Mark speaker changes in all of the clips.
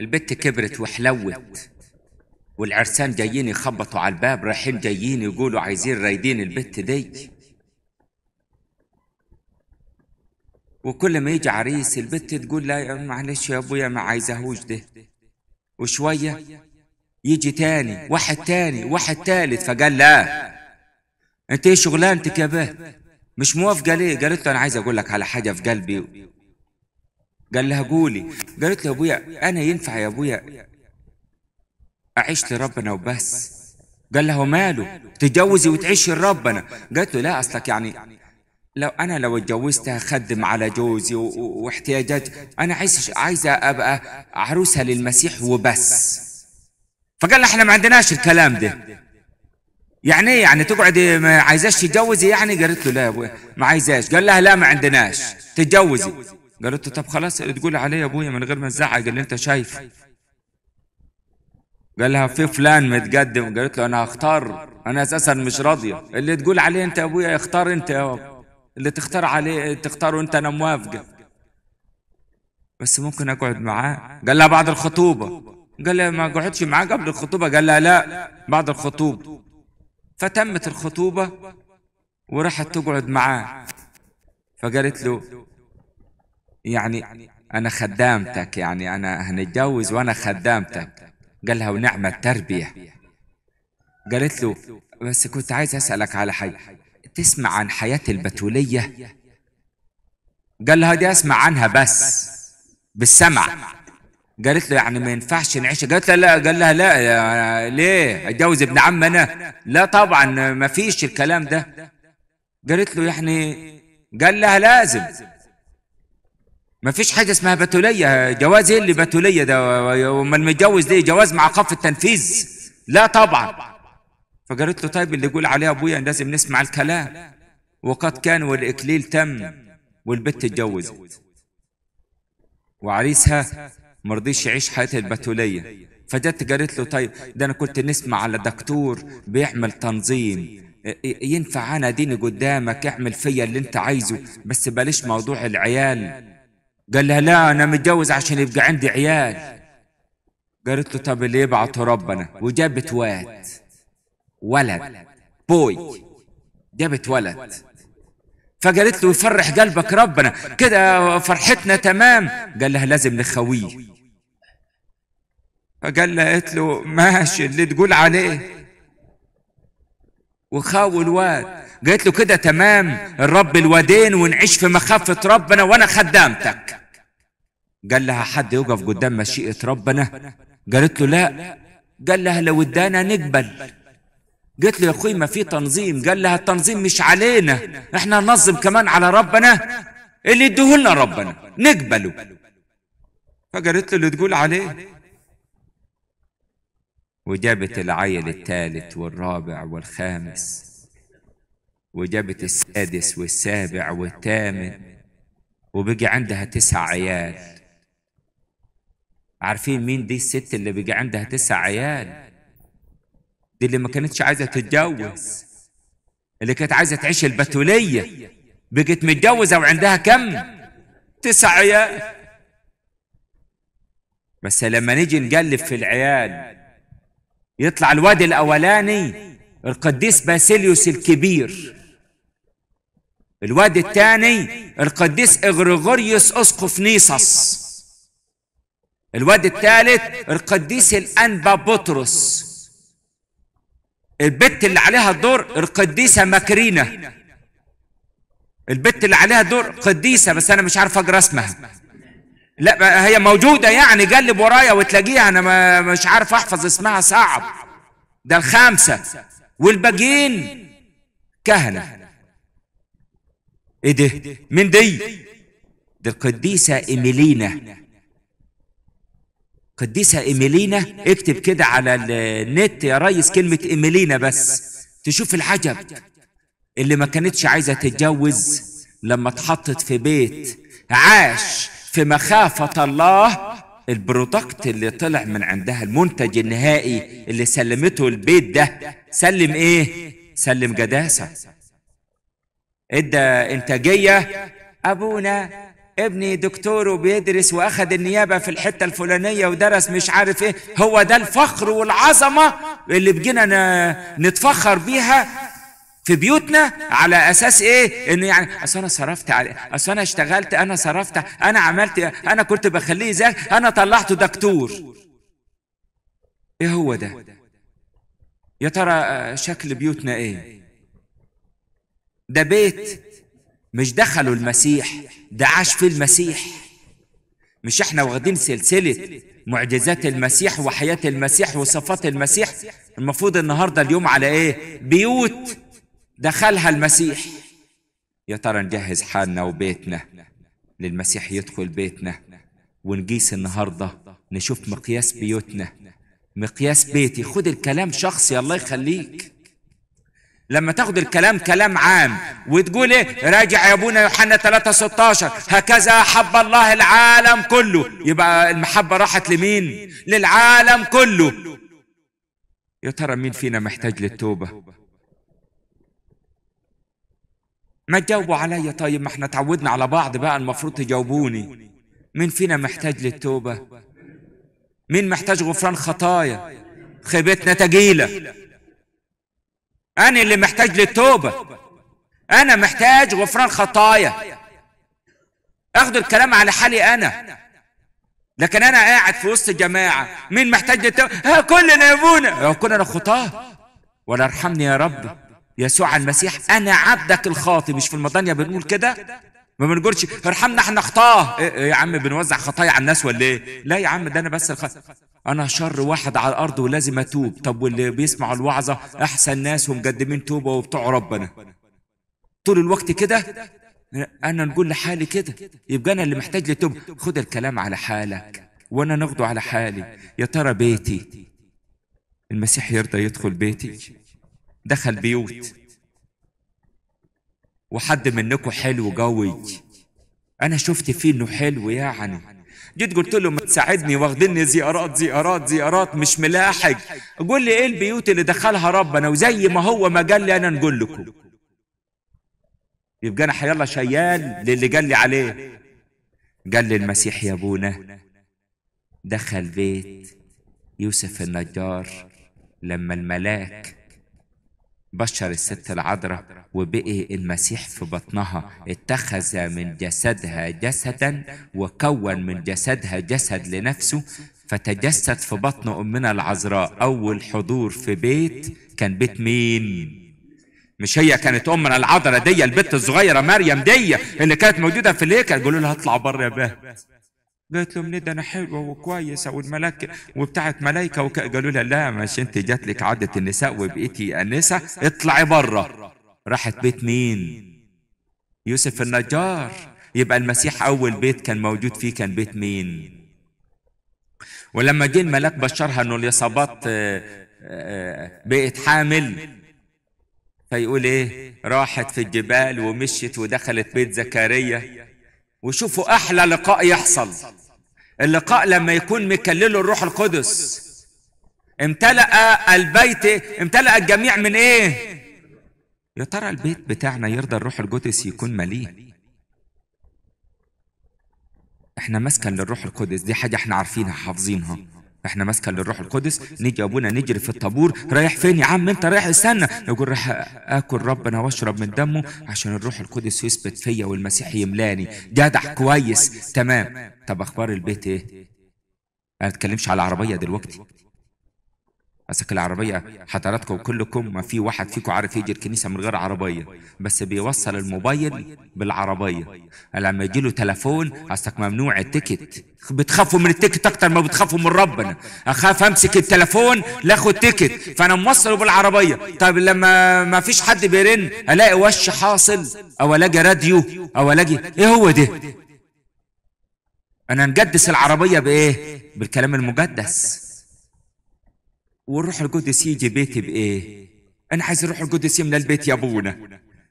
Speaker 1: البت كبرت وحلوت والعرسان جايين يخبطوا على الباب رايحين جايين يقولوا عايزين رايدين البت دي وكل ما يجي عريس البت تقول لا معلش يا ابويا ما عايزهوش ده وشويه يجي تاني واحد تاني واحد تالت فقال لا انت ايه شغلانتك يا بيه مش موافقه ليه قالت له انا عايز اقول لك على حاجه في قلبي قال لها قولي قالت له أبويا أنا ينفع يا أبويا أعيش لربنا وبس قال لها ماله تتجوزي وتعيشي لربنا قالت له لا أصلك يعني لو انا لو اتجوزت اخدم على جوزي واحتياجات انا عايز عايزه ابقى عروسها للمسيح وبس فقال لها احنا ما عندناش الكلام ده يعني ايه يعني تقعد ما عايزاش تتجوزي يعني قالت له لا يا ابويا ما عايزاش قال لها لا ما عندناش تتجوزي قالت له طب خلاص تقول عليه يا ابويا من غير ما تزعق اللي انت شايفه قال لها في فلان متقدم قالت له انا هختار انا اساسا مش راضيه اللي تقول عليه انت يا ابويا اختار انت يا اللي تختار عليه تختاره انت انا موافقه بس ممكن اقعد معاه قال لها بعد الخطوبه قال لها ما قعدتش معاه قبل الخطوبه قال لها لا بعد الخطوبه فتمت الخطوبه وراحت تقعد معاه فقالت له يعني أنا خدامتك يعني أنا هنتجوز وأنا خدامتك قال لها ونعمة تربية قالت له بس كنت عايز أسألك على حاجة تسمع عن حياة البتولية قال لها دي أسمع عنها بس بالسمع قالت له يعني ما ينفعش نعيش قالت له لا قال لها لا ليه اتجوز ابن عم انا لا طبعا ما فيش الكلام ده قالت له يعني قال لها لازم ما فيش حاجة اسمها بتولية جواز ايه اللي بتولية ده وما المتجوز ليه جواز مع قف التنفيذ لا طبعا فقالت له طيب اللي يقول عليه ابويا لازم نسمع الكلام وقد كان والاكليل تم والبت اتجوزت وعريسها مرضيش يعيش حياة البتولية فجت قالت له طيب ده انا كنت نسمع على دكتور بيعمل تنظيم ينفع انا ديني قدامك اعمل فيا اللي انت عايزه بس بلاش موضوع العيال قال لها لا أنا متجوز عشان يبقى عندي عيال قالت له طب اللي يبعته ربنا وجابت واد ولد بوي جابت ولد فقالت له يفرح قلبك ربنا كده فرحتنا تمام قال لها لازم نخويه فقال قالت له ماشي اللي تقول عليه وخاو الواد قلت له كده تمام الرب الودين ونعيش في مخافة ربنا وأنا خدامتك قال لها حد يقف قدام مشيئة ربنا قالت له لا قال لها لو ادانا نقبل قلت له يا اخوي ما في تنظيم قال لها التنظيم مش علينا احنا ننظم كمان على ربنا اللي ادهولنا ربنا نقبله فقالت له اللي تقول عليه وجابت العيل الثالث والرابع والخامس وجابت السادس والسابع والثامن وبقي عندها تسع عيال عارفين مين دي الست اللي بقي عندها تسع عيال دي اللي ما كانتش عايزة تتجوز اللي كانت عايزة تعيش البتولية بقت متجوزة وعندها كم تسع عيال بس لما نيجي نقلب في العيال يطلع الواد الأولاني القديس باسيليوس الكبير الواد الثاني القديس إغريغوريوس أسقف نيصص الواد الثالث القديس الأنبا بطرس البت اللي عليها الدور القديسة ماكرينا البت اللي عليها دور قديسة بس أنا مش عارف أقرأ اسمها لا هي موجودة يعني قلب ورايا وتلاقيها أنا مش عارف أحفظ اسمها صعب ده الخامسة والباقيين كهنة ايه ده من دي دي القديسة ايميلينا قديسة ايميلينا اكتب كده على النت يا ريس كلمة ايميلينا بس تشوف العجب اللي ما كانتش عايزة تتجوز لما اتحطت في بيت عاش في مخافة الله البرودكت اللي طلع من عندها المنتج النهائي اللي سلمته البيت ده سلم ايه سلم جداسة ادى انتاجيه ابونا ابني دكتور وبيدرس واخد النيابه في الحته الفلانيه ودرس مش عارف ايه هو ده الفخر والعظمه اللي بجينا نتفخر بيها في بيوتنا على اساس ايه انه يعني اصل انا صرفت عليه اصل انا اشتغلت انا صرفت انا عملت انا كنت بخليه زي انا طلعته دكتور ايه هو ده يا ترى آه، شكل بيوتنا ايه ده بيت مش دخلوا المسيح ده عاش في المسيح مش احنا واخدين سلسلة معجزات المسيح وحياة المسيح وصفات المسيح المفروض النهاردة اليوم على ايه بيوت دخلها المسيح يا ترى نجهز حالنا وبيتنا للمسيح يدخل بيتنا ونقيس النهاردة نشوف مقياس بيوتنا مقياس بيتي خد الكلام شخصي الله يخليك لما تاخد الكلام كلام عام وتقول ايه راجع يا ابونا يوحنا 3 16 هكذا احب الله العالم كله يبقى المحبه راحت لمين للعالم كله يا ترى مين فينا محتاج للتوبه ما تجاوبوا عليا طيب ما احنا اتعودنا على بعض بقى المفروض تجاوبوني مين فينا محتاج للتوبه مين محتاج غفران خطايا خيبتنا تجيله انا اللي محتاج للتوبه انا محتاج غفران خطايا أخذ الكلام على حالي انا لكن انا قاعد في وسط جماعه مين محتاج للتوبه ها كلنا يا ابونا كنا انا خطاه ولا ارحمني يا رب يسوع المسيح انا عبدك الخاطي مش في المدنيا بنقول كده ما بنقولش ارحمنا احنا خطاه إيه،, إيه يا عم بنوزع خطايا على الناس ولا ايه لا يا عم ده انا بس الخطأ أنا شر واحد على الأرض ولازم أتوب طب واللي بيسمع الوعظة أحسن ناس ومقدمين توبة وبتوع ربنا طول الوقت كده أنا نقول لحالي كده يبقى أنا اللي محتاج لتوب خد الكلام على حالك وأنا ناخده على حالي يا ترى بيتي المسيح يرضى يدخل بيتي دخل بيوت وحد منكم حلو قوي أنا شفت فيه إنه حلو يعني جيت قلت له ما تساعدني واخدني زيارات زيارات زيارات مش ملاحق قول لي ايه البيوت اللي دخلها ربنا وزي ما هو ما قال لي انا نقول لكم يبقى انا حيلا شيال للي قال لي عليه قال لي المسيح يا ابونا دخل بيت يوسف النجار لما الملاك بشر الست العذراء وبقي المسيح في بطنها اتخذ من جسدها جسدا وكون من جسدها جسد لنفسه فتجسد في بطن أمنا العذراء أول حضور في بيت كان بيت مين؟ مش هي كانت أمنا العذراء دي البت الصغيرة مريم دي اللي كانت موجودة في الهيكل بيقولوا لها اطلع بره يا بيه. قالت لهم ندى انا حلوه وكويسه والملاك وبتاعت ملايكه قالوا لها لا مش انت جات لك عاده النساء وبقيتي انسه اطلعي بره راحت بيت مين يوسف النجار يبقى المسيح اول بيت كان موجود فيه كان بيت مين ولما جه الملاك بشرها انه اليصابات آه، آه، بقت حامل فيقول ايه راحت في الجبال ومشيت ودخلت بيت زكريا وشوفوا احلى لقاء يحصل اللقاء لما يكون مكلله الروح القدس امتلأ البيت امتلأ الجميع من ايه يا ترى البيت بتاعنا يرضى الروح القدس يكون مليء احنا مسكن للروح القدس دي حاجة احنا عارفينها حافظينها احنا ماسكه للروح القدس نيجي ابونا نجري في الطابور رايح فين يا عم انت رايح استنى يقول رايح اكل ربنا واشرب من دمه عشان الروح القدس يثبت فيا والمسيح يملاني جدع كويس تمام طب اخبار البيت ايه ما اتكلمش على العربيه دلوقتي أسك العربية حضراتكم كلكم ما في واحد فيكم عارف يجي الكنيسة من غير عربية بس بيوصل الموبايل بالعربية لما يجي له تليفون أسك ممنوع التيكت بتخافوا من التيكت أكتر ما بتخافوا من ربنا أخاف أمسك التليفون لاخد تيكت فأنا موصله بالعربية طيب لما ما فيش حد بيرن ألاقي وش حاصل أو ألاقي راديو أو ألاقي إيه هو ده أنا نجدس العربية بإيه بالكلام المجدس والروح القدس يجي بيتي بايه انا عايز الروح القدس يملى البيت يا ابونا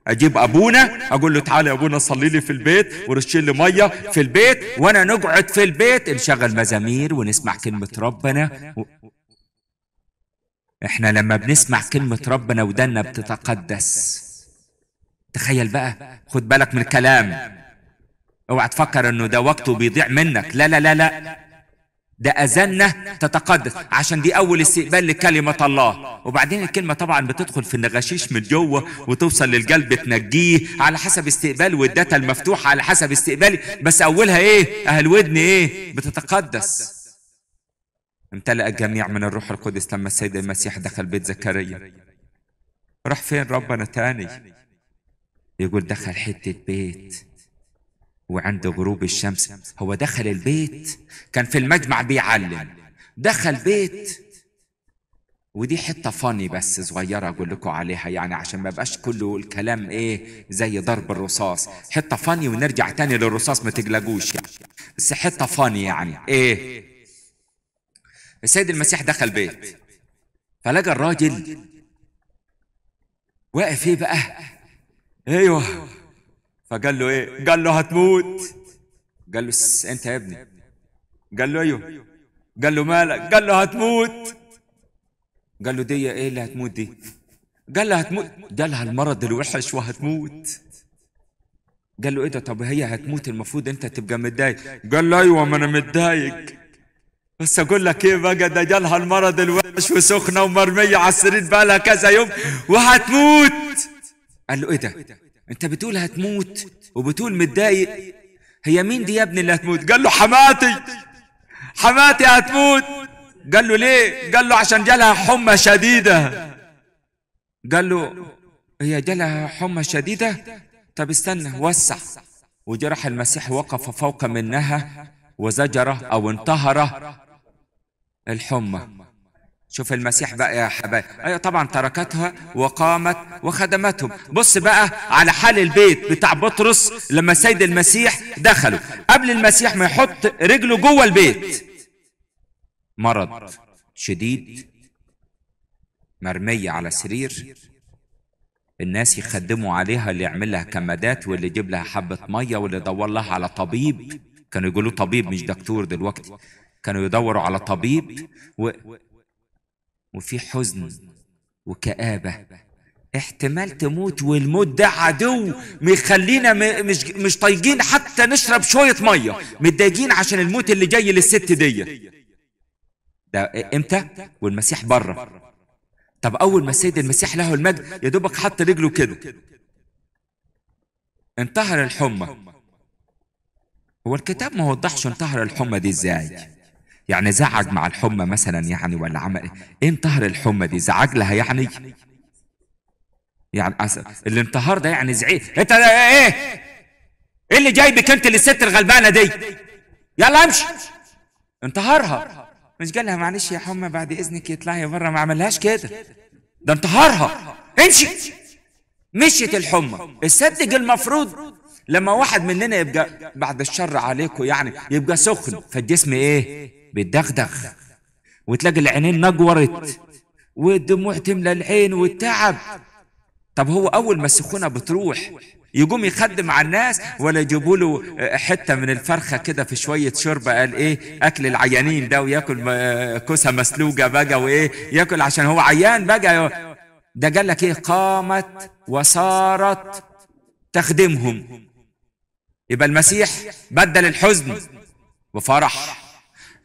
Speaker 1: اجيب ابونا اقول له تعالى يا ابونا صلي لي في البيت ورش لي ميه في البيت وانا نقعد في البيت نشغل مزامير ونسمع كلمه ربنا و... احنا لما بنسمع كلمه ربنا ودنا بتتقدس تخيل بقى خد بالك من الكلام اوعى تفكر انه ده وقته بيضيع منك لا لا لا لا ده أذاننا تتقدس عشان دي أول استقبال لكلمة الله وبعدين الكلمة طبعا بتدخل في النغشيش من جوه وتوصل للقلب تنجيه على حسب استقبال والداتا المفتوحة على حسب استقبالي بس أولها إيه أهل ودن إيه بتتقدس امتلأ الجميع من الروح القدس لما السيد المسيح دخل بيت زكريا راح فين ربنا تاني يقول دخل حتة بيت وعند غروب الشمس هو دخل البيت كان في المجمع بيعلم دخل بيت ودي حته فاني بس صغيره اقول لكم عليها يعني عشان ما بقاش كله الكلام ايه زي ضرب الرصاص حته فاني ونرجع تاني للرصاص ما تقلقوش يعني بس حته فاني يعني ايه السيد المسيح دخل بيت فلقى الراجل واقف ايه بقى ايوه فقال له ايه قال له هتموت قال له انت يا ابني قال له ايوه قال له مالك قال له هتموت قال له دي ايه اللي هتموت دي قال له هتموت جالها المرض الوحش وهتموت قال له ايه ده طب هي هتموت المفروض انت تبقى متضايق قال له ايوه ما انا متضايق بس اقول لك ايه بقى ده جالها المرض الوحش وسخنه ومرميه على السرير بقى لها كذا يوم وهتموت قال له ايه ده انت بتقول هتموت وبتقول متضايق هي مين دي يا ابني اللي هتموت قال له حماتي حماتي هتموت قال له ليه قال له عشان جالها حمى شديدة قال له هي جالها حمى شديدة طب استنى وسع وجرح المسيح وقف فوق منها وزجره أو انتهر الحمى شوف المسيح بقى يا حبايب أيوة طبعا تركتها وقامت وخدمتهم بص بقى على حال البيت بتاع بطرس لما سيد المسيح دخلوا قبل المسيح ما يحط رجله جوه البيت مرض شديد مرمية على سرير الناس يخدموا عليها اللي يعمل لها كمادات واللي يجيب لها حبة مية واللي يدور لها على طبيب كانوا يقولوا طبيب مش دكتور دلوقتي كانوا يدوروا على طبيب و... وفي حزن وكآبة احتمال تموت والموت ده عدو مخلينا مش مش طايقين حتى نشرب شويه ميه متضايقين عشان الموت اللي جاي للست دي ده امتى والمسيح بره طب اول ما السيد المسيح له المجد يا دوبك حط رجله كده انتهر الحمى هو الكتاب ما وضحش انتهر الحمى دي ازاي يعني زعج مع الحمى مثلا يعني ولا عمل ايه, إيه انتهر الحمى دي زعج لها يعني يعني الانتهار ده يعني زعيق انت ايه ايه اللي جايبك انت للست الغلبانه دي يلا امشي انتهارها مش قال لها معلش يا حمى بعد اذنك يطلعي بره ما عملهاش كده ده انتهارها امشي مشيت الحمى الصدق المفروض لما واحد مننا يبقى بعد الشر عليكم يعني يبقى سخن فالجسم ايه بتدغدغ وتلاقي العينين نجورت والدموع تملى العين والتعب طب هو اول ما السخونه بتروح يقوم يخدم على الناس ولا يجيبوا له آه، حته من الفرخه كده في شويه شوربه قال ايه اكل العيانين ده وياكل آه، كوسه مسلوقه بقى وايه ياكل عشان هو عيان بقى ده قال لك ايه قامت وصارت تخدمهم يبقى المسيح بدل الحزن وفرح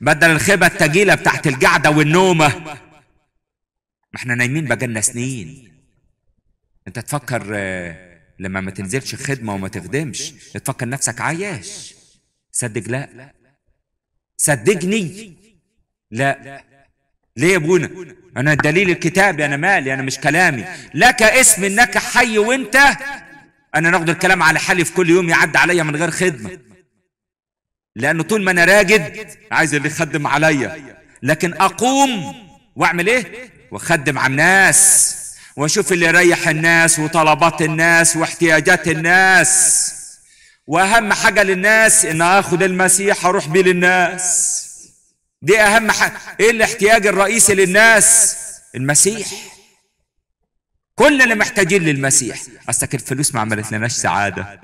Speaker 1: بدل الخيبة التجيلة بتاعت القعدة والنومة ما احنا نايمين بقالنا سنين انت تفكر آه، لما ما تنزلش خدمة وما تخدمش تفكر نفسك عياش صدق لا صدقني لا ليه يا ابونا انا الدليل الكتابي انا مالي انا مش كلامي لك اسم انك حي وانت انا ناخد الكلام على حالي في كل يوم يعدي عليا من غير خدمه لانه طول ما انا راجد عايز اللي يخدم عليا لكن اقوم واعمل ايه واخدم على الناس واشوف اللي يريح الناس وطلبات الناس واحتياجات الناس واهم حاجه للناس ان اخد المسيح اروح بيه للناس دي اهم حاجه ايه الاحتياج الرئيسي للناس المسيح كلنا محتاجين للمسيح اصلك الفلوس ما عملت لناش سعاده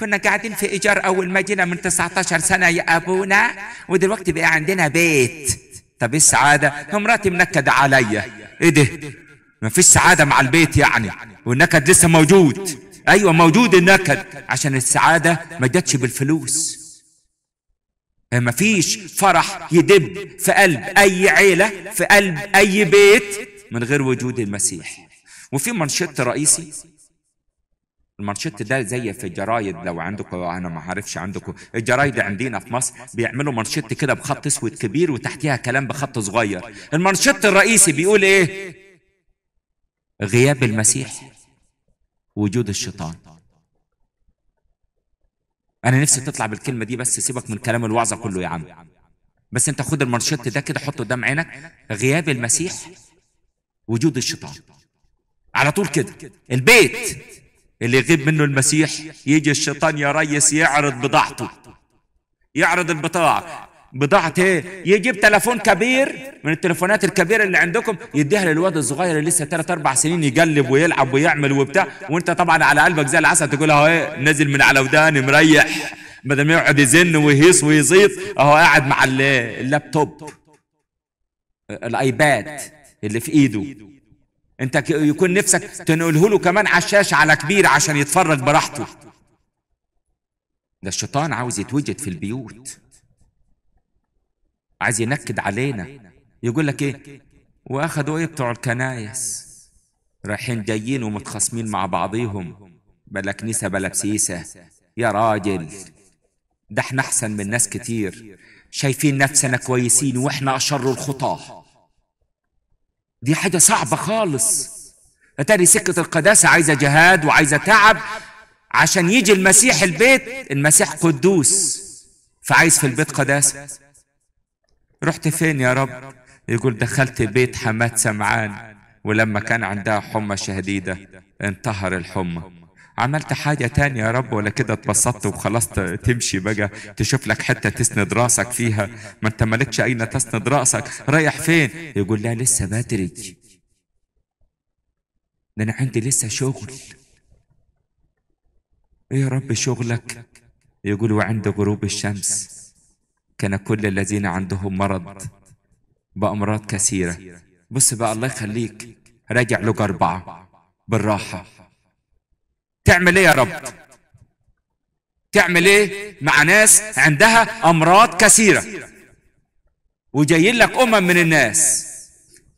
Speaker 1: كنا قاعدين في إيجار أول ما جينا من 19 سنة يا أبونا ودلوقتي بقى عندنا بيت طب السعادة مراتي منكدة عليا إيه ده ما فيش سعادة مع البيت يعني والنكد لسه موجود أيوة موجود النكد عشان السعادة ما جاتش بالفلوس آه، ما فيش فرح يدب في قلب أي عيلة في قلب أي بيت من غير وجود المسيح وفي منشط رئيسي المانشيت ده زي في الجرايد لو عندكم انا ما عارفش عندكم الجرايد عندنا في مصر بيعملوا مانشيت كده بخط اسود كبير وتحتيها كلام بخط صغير المانشيت الرئيسي بيقول ايه غياب المسيح وجود الشيطان انا نفسي تطلع بالكلمه دي بس سيبك من كلام الوعظه كله يا عم بس انت خد المانشيت ده كده حطه قدام عينك غياب المسيح وجود الشيطان على طول كده البيت اللي يغيب منه المسيح يجي الشيطان يا ريس يعرض بضاعته يعرض البضاعة بضاعة ايه؟ يجيب تليفون كبير من التليفونات الكبيرة اللي عندكم يديها للواد الصغير اللي لسه تلات أربع سنين يقلب ويلعب ويعمل وبتاع وانت طبعا على قلبك زي العسل تقول اهو ايه نازل من على وداني مريح بدل ما يقعد يزن ويهيص ويزيط اهو قاعد مع اللابتوب الايباد اللي في ايده انت يكون نفسك تنقله له كمان على الشاشه على كبير عشان يتفرج براحته ده الشيطان عاوز يتوجد في البيوت عايز ينكد علينا يقول لك ايه واخدوا ايه بتوع الكنايس رايحين جايين ومتخاصمين مع بعضيهم بلا كنيسه بلا بسيسه يا راجل ده احنا احسن من ناس كتير شايفين نفسنا كويسين واحنا اشر الخطاه دي حاجة صعبة خالص اتاري سكة القداسة عايزة جهاد وعايزة تعب عشان يجي المسيح البيت المسيح قدوس فعايز في البيت قداسة رحت فين يا رب يقول دخلت بيت حماد سمعان ولما كان عندها حمى شديدة انتهر الحمى عملت حاجة تانية يا رب ولا كده اتبسطت وخلصت تمشي بقى تشوف لك حتة تسند راسك فيها ما انت مالكش أين تسند راسك رايح فين يقول لا لسه بدري ده أنا عندي لسه شغل إيه يا رب شغلك يقول وعند غروب الشمس كان كل الذين عندهم مرض بأمراض كثيرة بص بقى الله يخليك راجع لوجا أربعة بالراحة تعمل ايه يا رب تعمل ايه مع ناس عندها امراض كثيره وجايين لك امم من الناس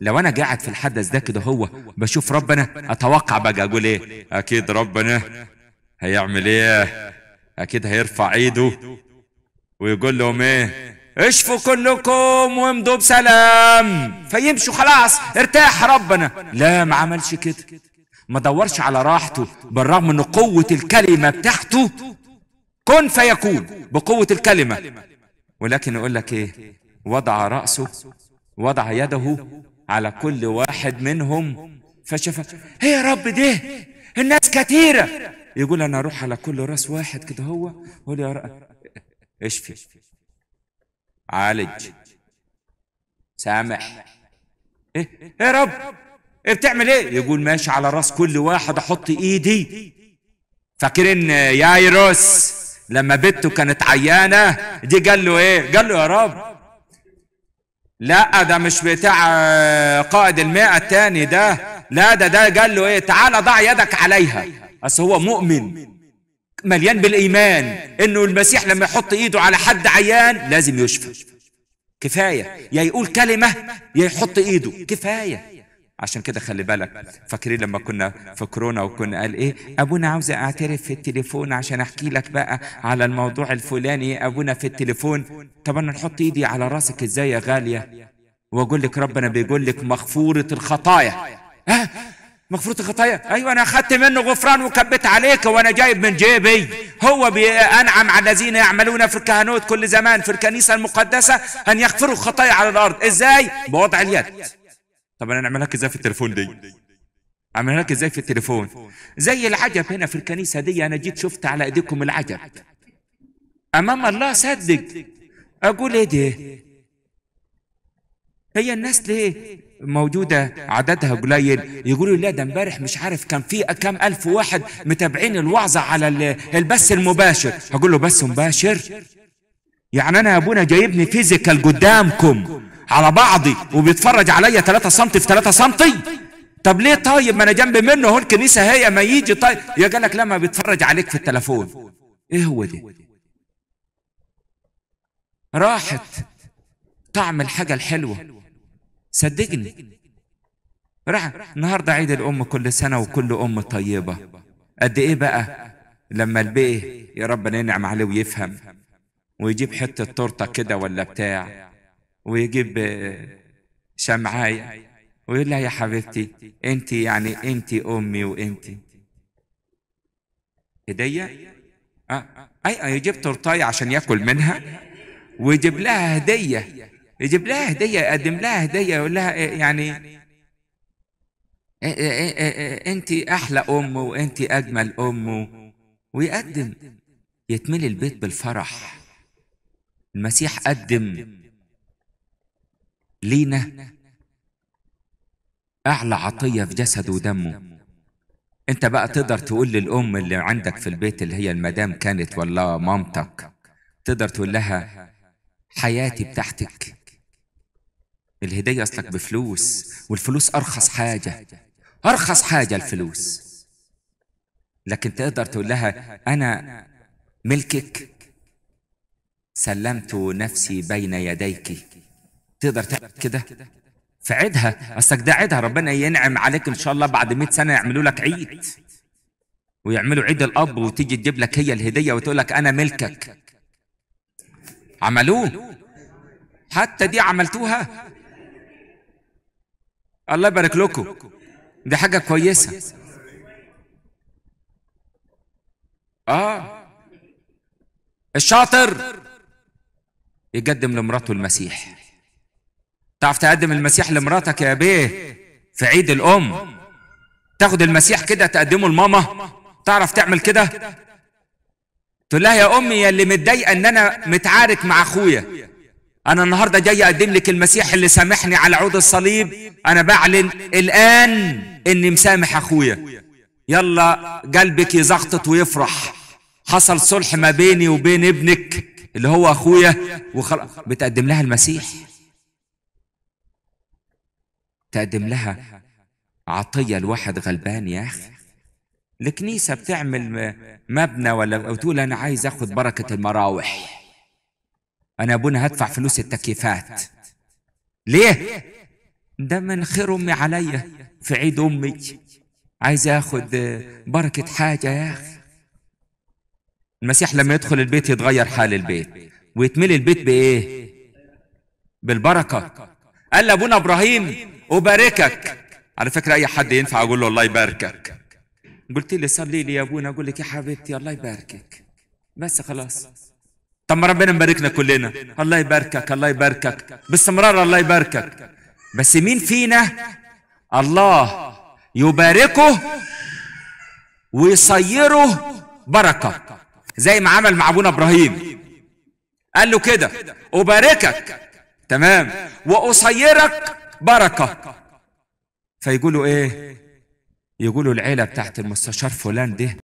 Speaker 1: لو انا قاعد في الحدث ده كده هو بشوف ربنا اتوقع بقى اقول ايه اكيد ربنا هيعمل ايه اكيد هيرفع ايده ويقول لهم ايه اشفوا كلكم وامضوا بسلام فيمشوا خلاص ارتاح ربنا لا ما عملش كده ما دورش على راحته بالرغم ان قوة الكلمة بتاعته كن فيكون بقوة الكلمة ولكن يقول لك ايه وضع رأسه وضع يده على كل واحد منهم فشفى ايه يا رب ده الناس كتيرة يقول انا اروح على كل راس واحد كده هو يقول يا رب اشفي عالج سامح ايه, إيه يا رب إيه، بتعمل ايه يقول ماشي على راس كل واحد احط ايدي فاكرين يايروس لما بنته كانت عيانه دي قال له ايه قال له يا رب لا ده مش بتاع آه، قائد المئة الثاني ده لا ده ده قال له ايه تعال ضع يدك عليها بس هو مؤمن مليان بالايمان انه المسيح لما يحط ايده على حد عيان لازم يشفى كفايه يا يقول كلمه يا يحط ايده كفايه عشان كده خلي بالك فاكرين لما كنا في كورونا وكنا قال ايه ابونا عاوز اعترف في التليفون عشان احكي لك بقى على الموضوع الفلاني ابونا في التليفون طب انا نحط ايدي على راسك ازاي يا غاليه واقول لك ربنا بيقول لك مغفوره الخطايا ها مغفورة الخطايا ايوه انا أخذت منه غفران وكبت عليك وانا جايب من جيبي هو بانعم على الذين يعملون في الكهنوت كل زمان في الكنيسه المقدسه ان يغفروا الخطايا على الارض ازاي بوضع اليد طب انا اعملها ازاي في التليفون دي اعملها لك ازاي في التليفون زي العجب هنا في الكنيسه دي انا جيت شفت على ايديكم العجب امام الله صدق اقول ايه ده هي الناس ليه موجودة عددها قليل يقولوا لا ده امبارح مش عارف كان في كام ألف واحد متابعين الوعظة على البث المباشر اقول له بث مباشر يعني أنا يا أبونا جايبني فيزيكال قدامكم على بعضي وبيتفرج عليا 3 سم في 3 سم طب ليه طيب ما انا جنب منه اهو الكنيسه هي ما يجي طيب يا جالك لما بيتفرج عليك في التليفون ايه هو ده راحت طعم الحاجه الحلوه صدقني راح النهارده عيد الام كل سنه وكل ام طيبه قد ايه بقى لما البيه يا رب ينعم عليه ويفهم ويجيب حته تورته كده ولا بتاع ويجيب شمعاية آه، ويقول لها يا حبيبتي انت يعني انت امي وانت هدية اه اي آه، يجيب تورتاية عشان ياكل منها ويجيب لها هدية يجيب لها هدية يقدم لها هدية يقول لها آه، يعني انت احلى ام وانت اجمل ام ويقدم يتملي البيت بالفرح المسيح قدم لينا أعلى عطية في جسده ودمه أنت بقى تقدر تقول للأم اللي عندك في البيت اللي هي المدام كانت ولا مامتك تقدر تقول لها حياتي بتاعتك الهدية أصلك بفلوس والفلوس أرخص حاجة أرخص حاجة الفلوس لكن تقدر تقول لها أنا ملكك سلمت نفسي بين يديك تقدر تعمل كده فعدها اصلك ده عدها ربنا ينعم عليك ان شاء الله بعد 100 سنه يعملوا لك عيد ويعملوا عيد الاب وتيجي تجيب لك هي الهديه وتقول لك انا ملكك عملوه حتى دي عملتوها الله يبارك لكم دي حاجه كويسه اه الشاطر يقدم لمراته المسيح تعرف تقدم المسيح لمراتك يا بيه في عيد الأم تاخد المسيح كده تقدمه لماما تعرف تعمل كده تقول لها يا أمي يا اللي متضايقة إن أنا متعارك مع أخويا أنا النهاردة جاي أقدم لك المسيح اللي سامحني على عود الصليب أنا بعلن الآن إني مسامح أخويا يلا قلبك يزغطط ويفرح حصل صلح ما بيني وبين ابنك اللي هو أخويا وخلاص بتقدم لها المسيح تقدم لها عطية لواحد غلبان يا أخي الكنيسة بتعمل مبنى ولا وتقول أنا عايز أخذ بركة المراوح أنا أبونا هدفع فلوس التكييفات ليه؟ ده من خير أمي عليا في عيد أمي عايز أخذ بركة حاجة يا أخي المسيح لما يدخل البيت يتغير حال البيت ويتملي البيت بإيه؟ بالبركة قال لأبونا إبراهيم أباركك على فكرة أي حد ينفع أقول له الله يباركك قلت لي صلي لي يا أبونا أقول لك يا حبيبتي الله يباركك بس خلاص طب ما ربنا مباركنا كلنا الله يباركك الله يباركك باستمرار الله يباركك بس مين فينا الله يباركه ويصيره بركة زي ما عمل مع أبونا إبراهيم قال له كده أباركك تمام وأصيرك بركة فيقولوا ايه يقولوا العيلة بتاعت المستشار فلان ده